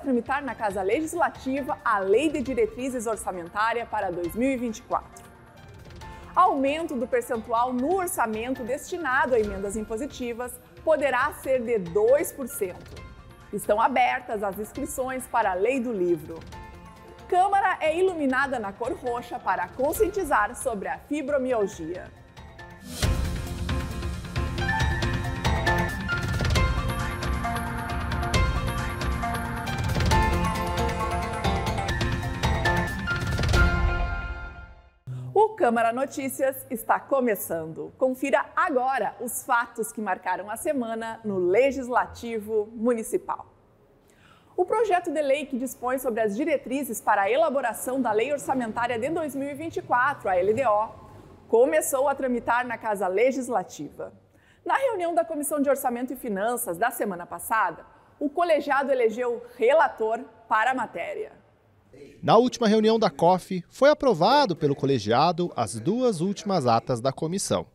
tramitar na Casa Legislativa a Lei de Diretrizes Orçamentária para 2024. Aumento do percentual no orçamento destinado a emendas impositivas poderá ser de 2%. Estão abertas as inscrições para a Lei do Livro. Câmara é iluminada na cor roxa para conscientizar sobre a fibromialgia. Câmara Notícias está começando. Confira agora os fatos que marcaram a semana no Legislativo Municipal. O projeto de lei que dispõe sobre as diretrizes para a elaboração da Lei Orçamentária de 2024, a LDO, começou a tramitar na Casa Legislativa. Na reunião da Comissão de Orçamento e Finanças da semana passada, o colegiado elegeu relator para a matéria. Na última reunião da COF, foi aprovado pelo colegiado as duas últimas atas da comissão.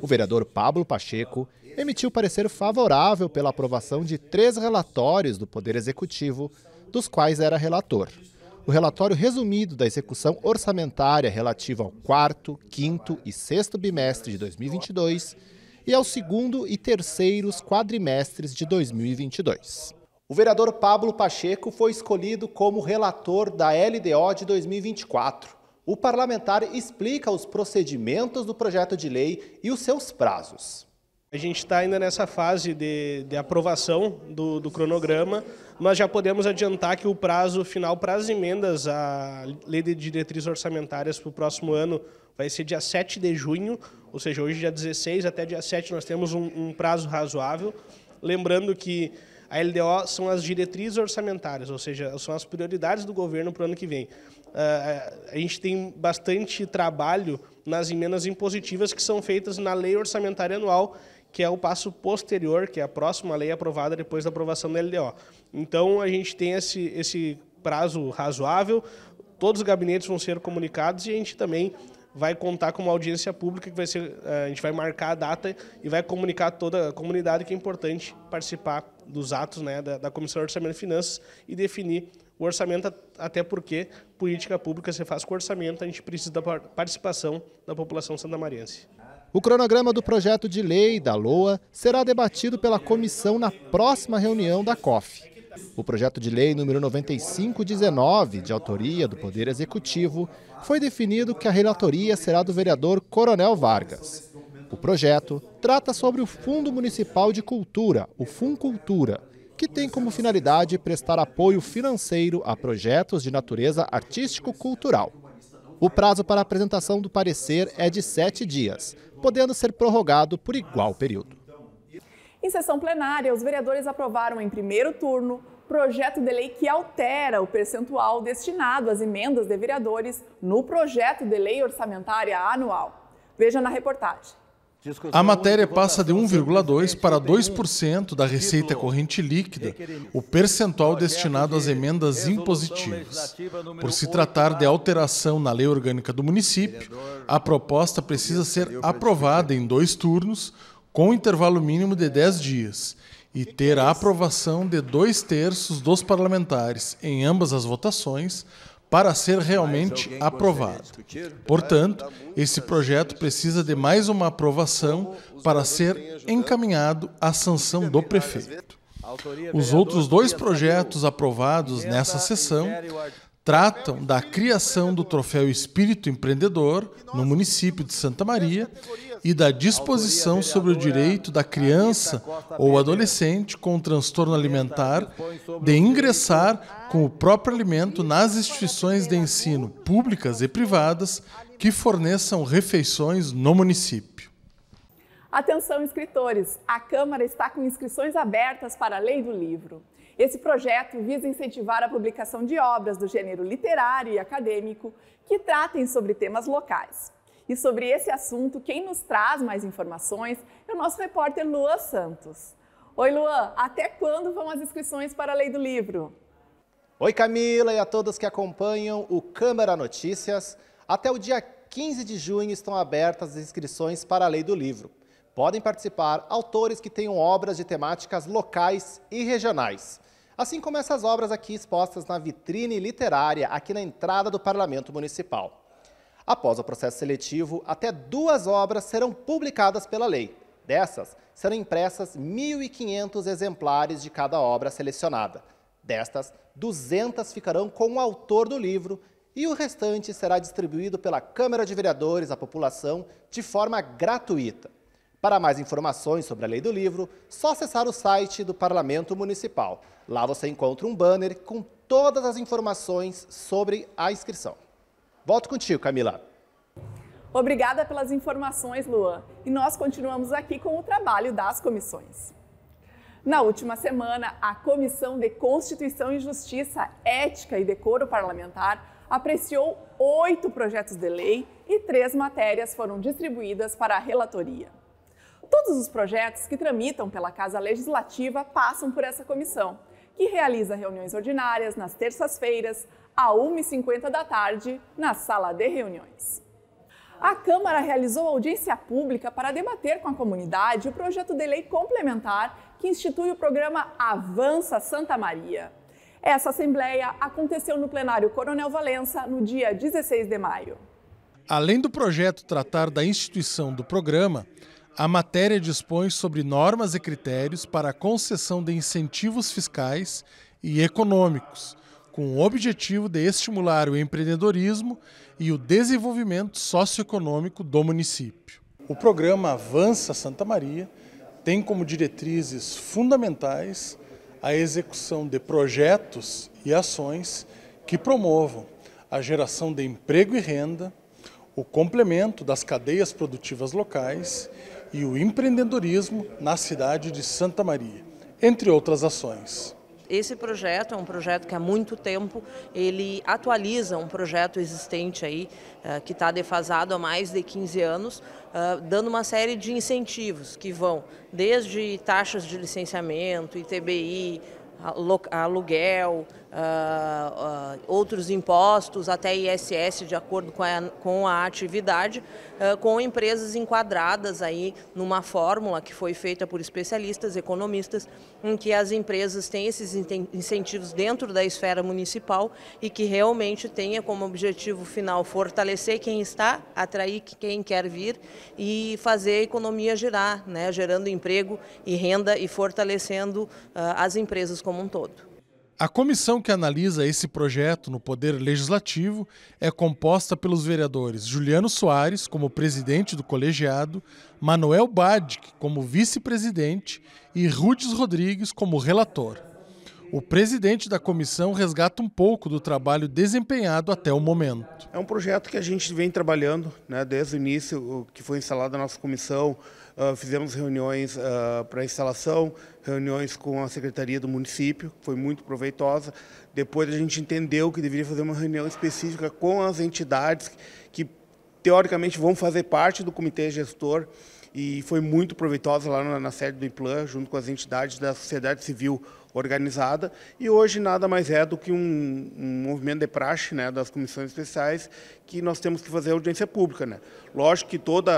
O vereador Pablo Pacheco emitiu parecer favorável pela aprovação de três relatórios do Poder Executivo, dos quais era relator. O relatório resumido da execução orçamentária relativa ao quarto, quinto e sexto bimestre de 2022 e ao segundo e terceiros quadrimestres de 2022. O vereador Pablo Pacheco foi escolhido como relator da LDO de 2024. O parlamentar explica os procedimentos do projeto de lei e os seus prazos. A gente está ainda nessa fase de, de aprovação do, do, cronograma, mas já podemos adiantar que o prazo final para as emendas à Lei de Diretrizes Orçamentárias para o próximo ano vai ser dia 7 de junho, ou seja, hoje dia 16 até dia 7 nós temos um, um prazo razoável. Lembrando que a LDO são as diretrizes orçamentárias, ou seja, são as prioridades do governo para o ano que vem. Ah, a gente tem bastante trabalho nas emendas impositivas que são feitas na lei orçamentária anual, que é o passo posterior, que é a próxima lei aprovada depois da aprovação da LDO. Então, a gente tem esse, esse prazo razoável, todos os gabinetes vão ser comunicados e a gente também vai contar com uma audiência pública que vai ser, eh, a gente vai marcar a data e vai comunicar a toda a comunidade que é importante participar dos atos né, da, da Comissão de Orçamento e Finanças e definir o orçamento, até porque política pública se faz com orçamento, a gente precisa da participação da população santamariense. O cronograma do projeto de lei da LOA será debatido pela comissão na próxima reunião da COF. O projeto de lei número 9519, de autoria do Poder Executivo, foi definido que a relatoria será do vereador Coronel Vargas. O projeto trata sobre o Fundo Municipal de Cultura, o Funcultura, que tem como finalidade prestar apoio financeiro a projetos de natureza artístico-cultural. O prazo para apresentação do parecer é de sete dias, podendo ser prorrogado por igual período. Em sessão plenária, os vereadores aprovaram em primeiro turno projeto de lei que altera o percentual destinado às emendas de vereadores no projeto de lei orçamentária anual. Veja na reportagem. A matéria passa de 1,2% para 2% da receita corrente líquida, o percentual destinado às emendas impositivas. Por se tratar de alteração na lei orgânica do município, a proposta precisa ser aprovada em dois turnos, com intervalo mínimo de 10 dias, e ter a é aprovação de dois terços dos parlamentares em ambas as votações para ser realmente aprovado. Portanto, tá, tá esse projeto precisa de mais uma aprovação para ser encaminhado à sanção do prefeito. Os outros dois projetos aprovados nessa sessão tratam da criação do troféu Espírito Empreendedor no município de Santa Maria e da disposição sobre o direito da criança ou adolescente com transtorno alimentar de ingressar com o próprio alimento nas instituições de ensino públicas e privadas que forneçam refeições no município. Atenção, escritores! A Câmara está com inscrições abertas para a Lei do Livro. Esse projeto visa incentivar a publicação de obras do gênero literário e acadêmico que tratem sobre temas locais. E sobre esse assunto, quem nos traz mais informações é o nosso repórter Luan Santos. Oi, Luan, até quando vão as inscrições para a Lei do Livro? Oi, Camila e a todos que acompanham o Câmara Notícias. Até o dia 15 de junho estão abertas as inscrições para a Lei do Livro. Podem participar autores que tenham obras de temáticas locais e regionais. Assim como essas obras aqui expostas na vitrine literária aqui na entrada do Parlamento Municipal. Após o processo seletivo, até duas obras serão publicadas pela lei. Dessas, serão impressas 1.500 exemplares de cada obra selecionada. Destas, 200 ficarão com o autor do livro e o restante será distribuído pela Câmara de Vereadores à população de forma gratuita. Para mais informações sobre a lei do livro, só acessar o site do Parlamento Municipal. Lá você encontra um banner com todas as informações sobre a inscrição. Volto contigo, Camila. Obrigada pelas informações, Luan. E nós continuamos aqui com o trabalho das comissões. Na última semana, a Comissão de Constituição e Justiça, Ética e Decoro Parlamentar apreciou oito projetos de lei e três matérias foram distribuídas para a relatoria. Todos os projetos que tramitam pela Casa Legislativa passam por essa comissão, que realiza reuniões ordinárias nas terças-feiras, à 1h50 da tarde, na sala de reuniões. A Câmara realizou audiência pública para debater com a comunidade o projeto de lei complementar que institui o programa Avança Santa Maria. Essa assembleia aconteceu no plenário Coronel Valença no dia 16 de maio. Além do projeto tratar da instituição do programa, a matéria dispõe sobre normas e critérios para a concessão de incentivos fiscais e econômicos com o objetivo de estimular o empreendedorismo e o desenvolvimento socioeconômico do município. O programa Avança Santa Maria tem como diretrizes fundamentais a execução de projetos e ações que promovam a geração de emprego e renda, o complemento das cadeias produtivas locais e o empreendedorismo na cidade de Santa Maria, entre outras ações. Esse projeto é um projeto que há muito tempo ele atualiza um projeto existente aí eh, que está defasado há mais de 15 anos, eh, dando uma série de incentivos que vão desde taxas de licenciamento, ITBI, aluguel, ah, ah, outros impostos, até ISS, de acordo com a, com a atividade, uh, com empresas enquadradas aí numa fórmula que foi feita por especialistas, economistas, em que as empresas têm esses incentivos dentro da esfera municipal e que realmente tenha como objetivo final fortalecer quem está, atrair quem quer vir e fazer a economia girar, né, gerando emprego e renda e fortalecendo as empresas como um todo. A comissão que analisa esse projeto no Poder Legislativo é composta pelos vereadores Juliano Soares, como presidente do colegiado, Manuel Badic, como vice-presidente, e Rudes Rodrigues, como relator. O presidente da comissão resgata um pouco do trabalho desempenhado até o momento. É um projeto que a gente vem trabalhando né, desde o início, que foi instalada a nossa comissão ah, fizemos reuniões ah, para instalação, reuniões com a Secretaria do Município, que foi muito proveitosa. Depois a gente entendeu que deveria fazer uma reunião específica com as entidades que, teoricamente, vão fazer parte do comitê gestor e foi muito proveitosa lá na, na sede do IPLAN, junto com as entidades da sociedade civil organizada, e hoje nada mais é do que um, um movimento de praxe né, das comissões especiais que nós temos que fazer audiência pública. Né? Lógico que todas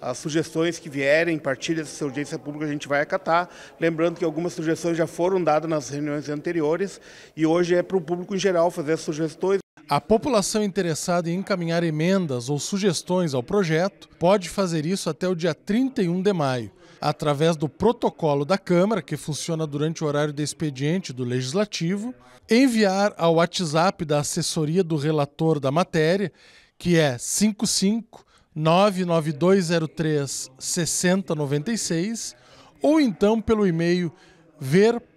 as sugestões que vierem a partir dessa audiência pública a gente vai acatar, lembrando que algumas sugestões já foram dadas nas reuniões anteriores e hoje é para o público em geral fazer as sugestões. A população interessada em encaminhar emendas ou sugestões ao projeto pode fazer isso até o dia 31 de maio através do protocolo da Câmara, que funciona durante o horário de expediente do Legislativo, enviar ao WhatsApp da assessoria do relator da matéria, que é 55 99203 6096, ou então pelo e-mail verrudescâmara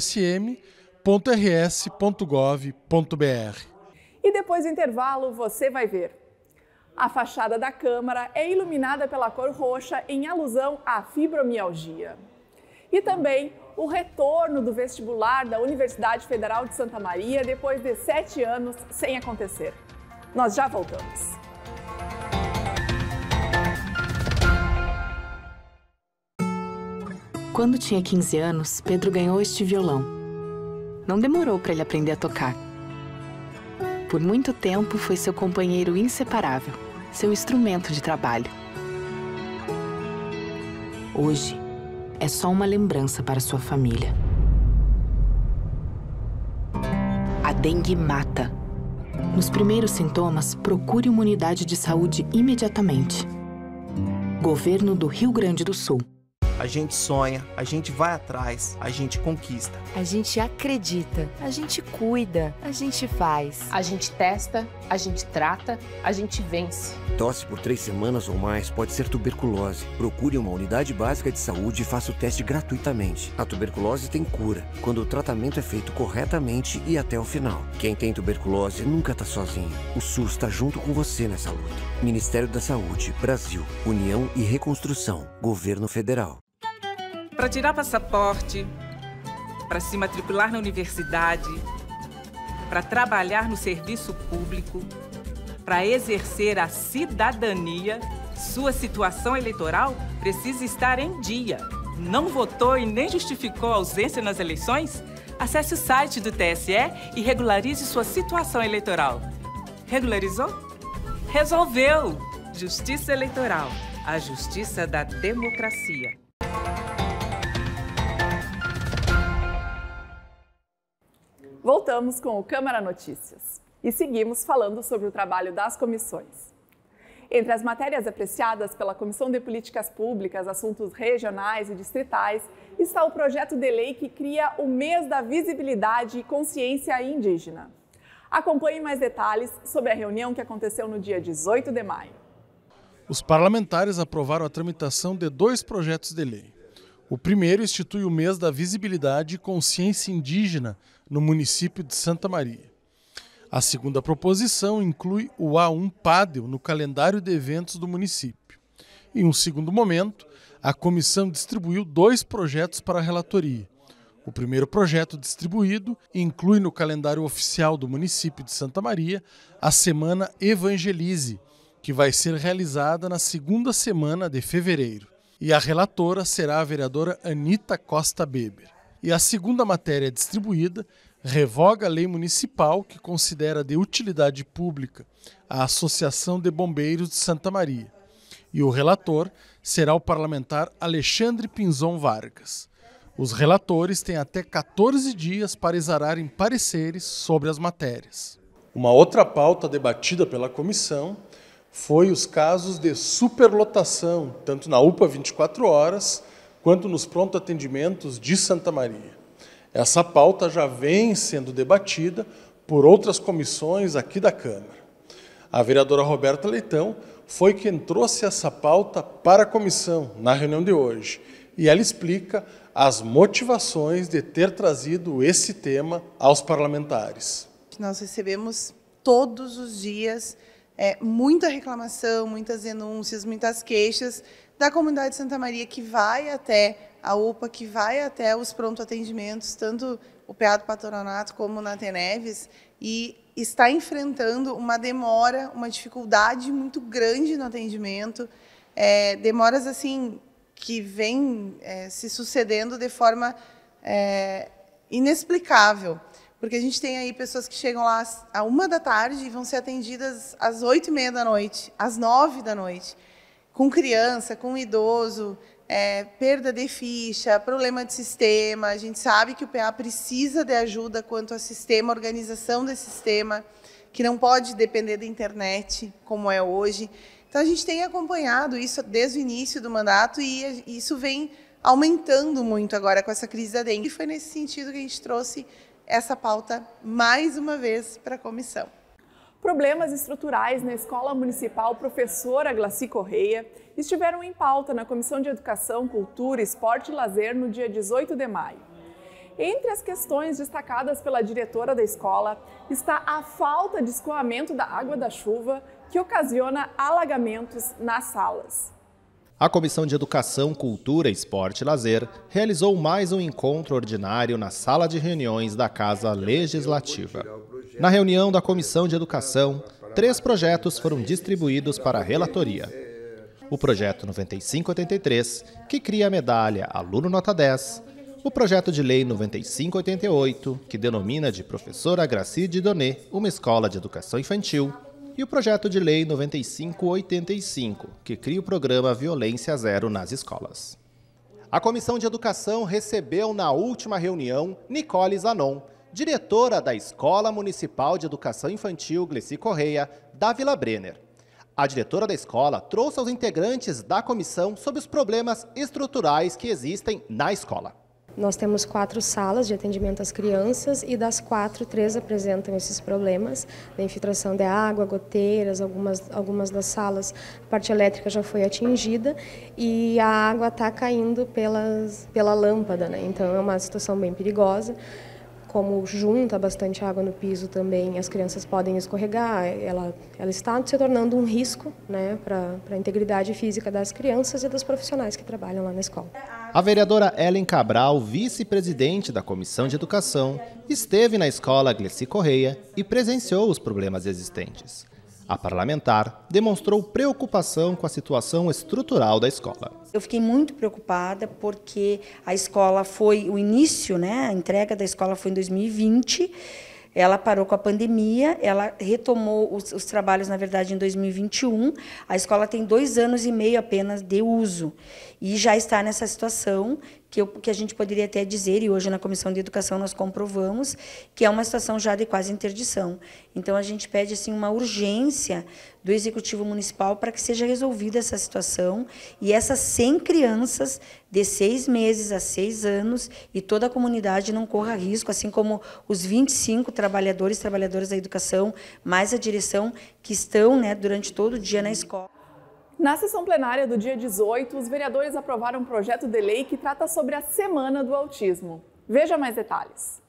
smrsgovbr E depois do intervalo, você vai ver a fachada da Câmara é iluminada pela cor roxa em alusão à fibromialgia. E também o retorno do vestibular da Universidade Federal de Santa Maria depois de sete anos sem acontecer. Nós já voltamos. Quando tinha 15 anos, Pedro ganhou este violão. Não demorou para ele aprender a tocar por muito tempo foi seu companheiro inseparável, seu instrumento de trabalho. Hoje, é só uma lembrança para sua família. A dengue mata. Nos primeiros sintomas, procure uma unidade de saúde imediatamente. Governo do Rio Grande do Sul. A gente sonha, a gente vai atrás, a gente conquista. A gente acredita, a gente cuida, a gente faz. A gente testa, a gente trata, a gente vence. Tosse por três semanas ou mais pode ser tuberculose. Procure uma unidade básica de saúde e faça o teste gratuitamente. A tuberculose tem cura quando o tratamento é feito corretamente e até o final. Quem tem tuberculose nunca está sozinho. O SUS está junto com você nessa luta. Ministério da Saúde, Brasil, União e Reconstrução, Governo Federal para tirar passaporte, para se matricular na universidade, para trabalhar no serviço público, para exercer a cidadania, sua situação eleitoral precisa estar em dia. Não votou e nem justificou a ausência nas eleições? Acesse o site do TSE e regularize sua situação eleitoral. Regularizou? Resolveu! Justiça Eleitoral a justiça da democracia. Voltamos com o Câmara Notícias e seguimos falando sobre o trabalho das comissões. Entre as matérias apreciadas pela Comissão de Políticas Públicas, Assuntos Regionais e Distritais, está o projeto de lei que cria o mês da visibilidade e consciência indígena. Acompanhe mais detalhes sobre a reunião que aconteceu no dia 18 de maio. Os parlamentares aprovaram a tramitação de dois projetos de lei. O primeiro institui o mês da visibilidade e consciência indígena no município de Santa Maria. A segunda proposição inclui o A1 Padel no calendário de eventos do município. Em um segundo momento, a comissão distribuiu dois projetos para a relatoria. O primeiro projeto distribuído inclui no calendário oficial do município de Santa Maria a Semana Evangelize, que vai ser realizada na segunda semana de fevereiro. E a relatora será a vereadora Anita Costa Beber. E a segunda matéria é distribuída revoga a lei municipal que considera de utilidade pública a Associação de Bombeiros de Santa Maria. E o relator será o parlamentar Alexandre Pinzon Vargas. Os relatores têm até 14 dias para exararem pareceres sobre as matérias. Uma outra pauta debatida pela comissão foi os casos de superlotação, tanto na UPA 24 horas quanto nos pronto atendimentos de Santa Maria. Essa pauta já vem sendo debatida por outras comissões aqui da Câmara. A vereadora Roberta Leitão foi quem trouxe essa pauta para a comissão na reunião de hoje e ela explica as motivações de ter trazido esse tema aos parlamentares. Nós recebemos todos os dias é, muita reclamação, muitas denúncias, muitas queixas da comunidade Santa Maria que vai até a UPA, que vai até os pronto atendimentos, tanto o PA do patronato como na Teneves, e está enfrentando uma demora, uma dificuldade muito grande no atendimento, é, demoras assim que vêm é, se sucedendo de forma é, inexplicável. Porque a gente tem aí pessoas que chegam lá à uma da tarde e vão ser atendidas às oito e meia da noite, às nove da noite com criança, com idoso, é, perda de ficha, problema de sistema. A gente sabe que o PA precisa de ajuda quanto a sistema, organização desse sistema, que não pode depender da internet, como é hoje. Então, a gente tem acompanhado isso desde o início do mandato e isso vem aumentando muito agora com essa crise da dengue. E foi nesse sentido que a gente trouxe essa pauta mais uma vez para a comissão. Problemas estruturais na Escola Municipal Professora Glaci Correia estiveram em pauta na Comissão de Educação, Cultura, Esporte e Lazer no dia 18 de maio. Entre as questões destacadas pela diretora da escola está a falta de escoamento da água da chuva, que ocasiona alagamentos nas salas. A Comissão de Educação, Cultura, Esporte e Lazer realizou mais um encontro ordinário na sala de reuniões da Casa Legislativa. Na reunião da Comissão de Educação, três projetos foram distribuídos para a relatoria. O projeto 9583, que cria a medalha Aluno Nota 10, o projeto de lei 9588, que denomina de Professora de Donet uma escola de educação infantil, e o projeto de lei 9585, que cria o programa Violência Zero nas escolas. A Comissão de Educação recebeu na última reunião Nicole Zanon, diretora da Escola Municipal de Educação Infantil Gleci Correia, da Vila Brenner. A diretora da escola trouxe aos integrantes da comissão sobre os problemas estruturais que existem na escola. Nós temos quatro salas de atendimento às crianças e das quatro, três apresentam esses problemas da infiltração de água, goteiras, algumas, algumas das salas, a parte elétrica já foi atingida e a água está caindo pelas, pela lâmpada, né? então é uma situação bem perigosa. Como junta bastante água no piso também, as crianças podem escorregar, ela, ela está se tornando um risco né, para a integridade física das crianças e dos profissionais que trabalham lá na escola. A vereadora Ellen Cabral, vice-presidente da Comissão de Educação, esteve na escola Gleci Correia e presenciou os problemas existentes. A parlamentar demonstrou preocupação com a situação estrutural da escola. Eu fiquei muito preocupada porque a escola foi o início, né, a entrega da escola foi em 2020 ela parou com a pandemia, ela retomou os, os, trabalhos, na verdade, em 2021. A escola tem dois anos e meio apenas de uso e já está nessa situação que, eu, que a gente poderia até dizer, e hoje na Comissão de Educação nós comprovamos, que é uma situação já de quase interdição. Então, a gente pede assim, uma urgência do Executivo Municipal para que seja resolvida essa situação e essas 100 crianças de seis meses a seis anos e toda a comunidade não corra risco, assim como os 25 trabalhadores e trabalhadoras da educação, mais a direção que estão né, durante todo o dia na escola. Na sessão plenária do dia 18, os vereadores aprovaram um projeto de lei que trata sobre a Semana do Autismo. Veja mais detalhes.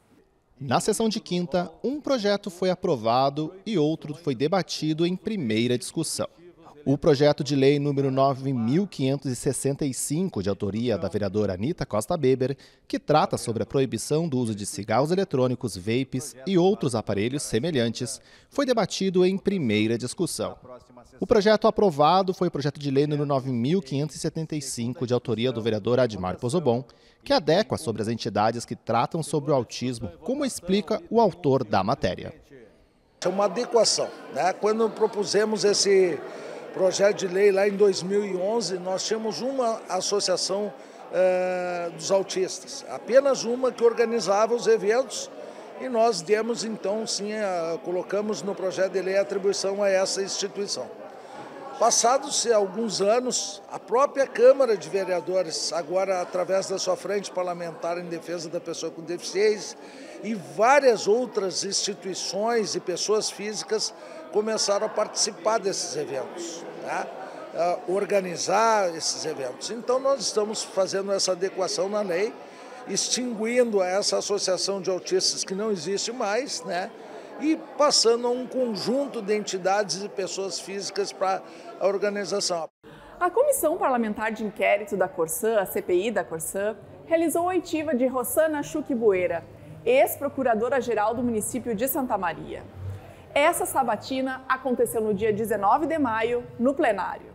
Na sessão de quinta, um projeto foi aprovado e outro foi debatido em primeira discussão. O projeto de lei número 9565, de autoria da vereadora Anita Costa Beber, que trata sobre a proibição do uso de cigarros eletrônicos, vapes e outros aparelhos semelhantes, foi debatido em primeira discussão. O projeto aprovado foi o projeto de lei número 9575, de autoria do vereador Admar Pozobon, que adequa sobre as entidades que tratam sobre o autismo, como explica o autor da matéria. É uma adequação. Né? Quando propusemos esse projeto de lei lá em 2011, nós tínhamos uma associação eh, dos autistas, apenas uma que organizava os eventos e nós demos então, sim, a, colocamos no projeto de lei a atribuição a essa instituição. Passados alguns anos, a própria Câmara de Vereadores, agora através da sua frente parlamentar em defesa da pessoa com deficiência, e várias outras instituições e pessoas físicas começaram a participar desses eventos, tá? a organizar esses eventos. Então, nós estamos fazendo essa adequação na lei, extinguindo essa associação de autistas que não existe mais, né? e passando a um conjunto de entidades e pessoas físicas para a organização. A Comissão Parlamentar de Inquérito da Corsã, a CPI da Corsã, realizou a oitiva de Rossana Bueira, ex-procuradora-geral do município de Santa Maria. Essa sabatina aconteceu no dia 19 de maio, no plenário.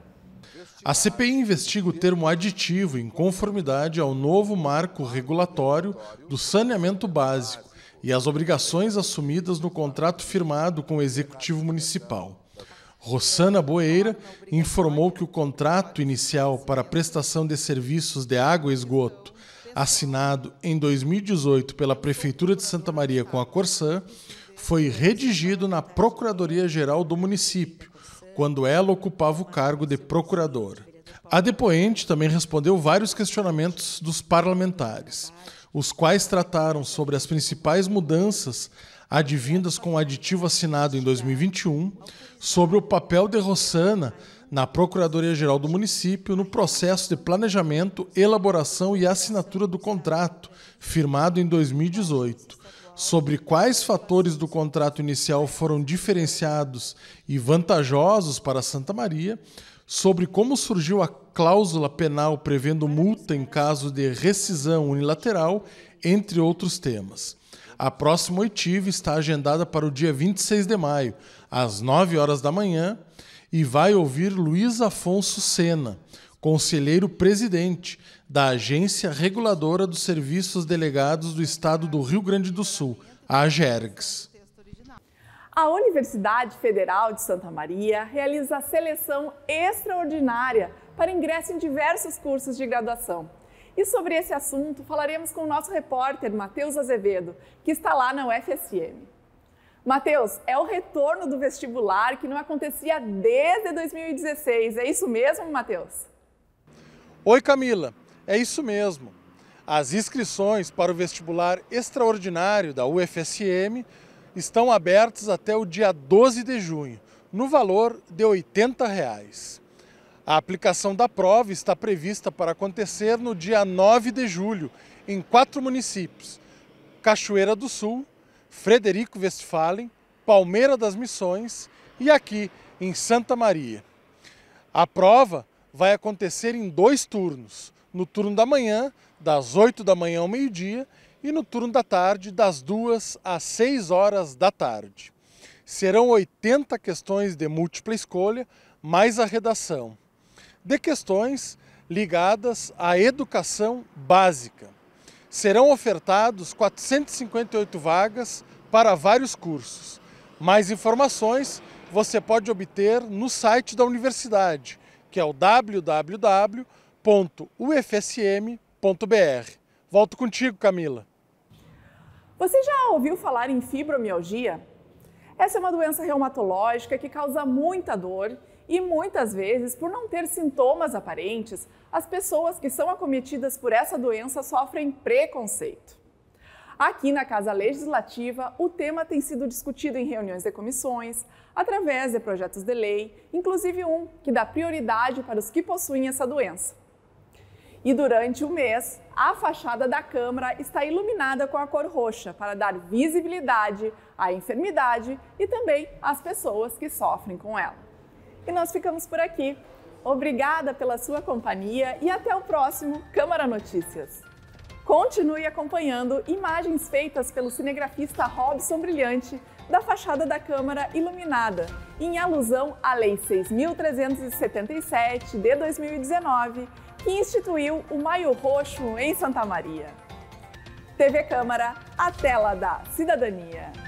A CPI investiga o termo aditivo em conformidade ao novo marco regulatório do saneamento básico e as obrigações assumidas no contrato firmado com o Executivo Municipal. Rossana Boeira informou que o contrato inicial para a prestação de serviços de água e esgoto, assinado em 2018 pela Prefeitura de Santa Maria com a Corsã, foi redigido na Procuradoria-Geral do município, quando ela ocupava o cargo de procuradora. A depoente também respondeu vários questionamentos dos parlamentares os quais trataram sobre as principais mudanças advindas com o aditivo assinado em 2021 sobre o papel de Rossana na Procuradoria-Geral do Município no processo de planejamento, elaboração e assinatura do contrato, firmado em 2018. Sobre quais fatores do contrato inicial foram diferenciados e vantajosos para Santa Maria, sobre como surgiu a cláusula penal prevendo multa em caso de rescisão unilateral, entre outros temas. A próxima oitiva está agendada para o dia 26 de maio, às 9 horas da manhã, e vai ouvir Luiz Afonso Sena, conselheiro presidente da Agência Reguladora dos Serviços Delegados do Estado do Rio Grande do Sul, a AGERGS. A Universidade Federal de Santa Maria realiza seleção extraordinária para ingresso em diversos cursos de graduação. E sobre esse assunto falaremos com o nosso repórter Matheus Azevedo, que está lá na UFSM. Matheus, é o retorno do vestibular que não acontecia desde 2016, é isso mesmo, Matheus? Oi, Camila, é isso mesmo. As inscrições para o vestibular extraordinário da UFSM estão abertos até o dia 12 de junho, no valor de R$ 80. Reais. A aplicação da prova está prevista para acontecer no dia 9 de julho, em quatro municípios: Cachoeira do Sul, Frederico Westphalen, Palmeira das Missões e aqui em Santa Maria. A prova vai acontecer em dois turnos: no turno da manhã, das 8 da manhã ao meio-dia, e no turno da tarde, das 2 às 6 horas da tarde. Serão 80 questões de múltipla escolha, mais a redação, de questões ligadas à educação básica. Serão ofertados 458 vagas para vários cursos. Mais informações você pode obter no site da universidade, que é o www.ufsm.br. Volto contigo, Camila. Você já ouviu falar em fibromialgia? Essa é uma doença reumatológica que causa muita dor e muitas vezes, por não ter sintomas aparentes, as pessoas que são acometidas por essa doença sofrem preconceito. Aqui na Casa Legislativa, o tema tem sido discutido em reuniões de comissões, através de projetos de lei, inclusive um que dá prioridade para os que possuem essa doença. E durante o mês, a fachada da Câmara está iluminada com a cor roxa para dar visibilidade à enfermidade e também às pessoas que sofrem com ela. E nós ficamos por aqui. Obrigada pela sua companhia e até o próximo Câmara Notícias. Continue acompanhando imagens feitas pelo cinegrafista Robson Brilhante da fachada da Câmara iluminada, em alusão à Lei 6.377 de 2019, que instituiu o Maio Roxo em Santa Maria. TV Câmara, a tela da cidadania.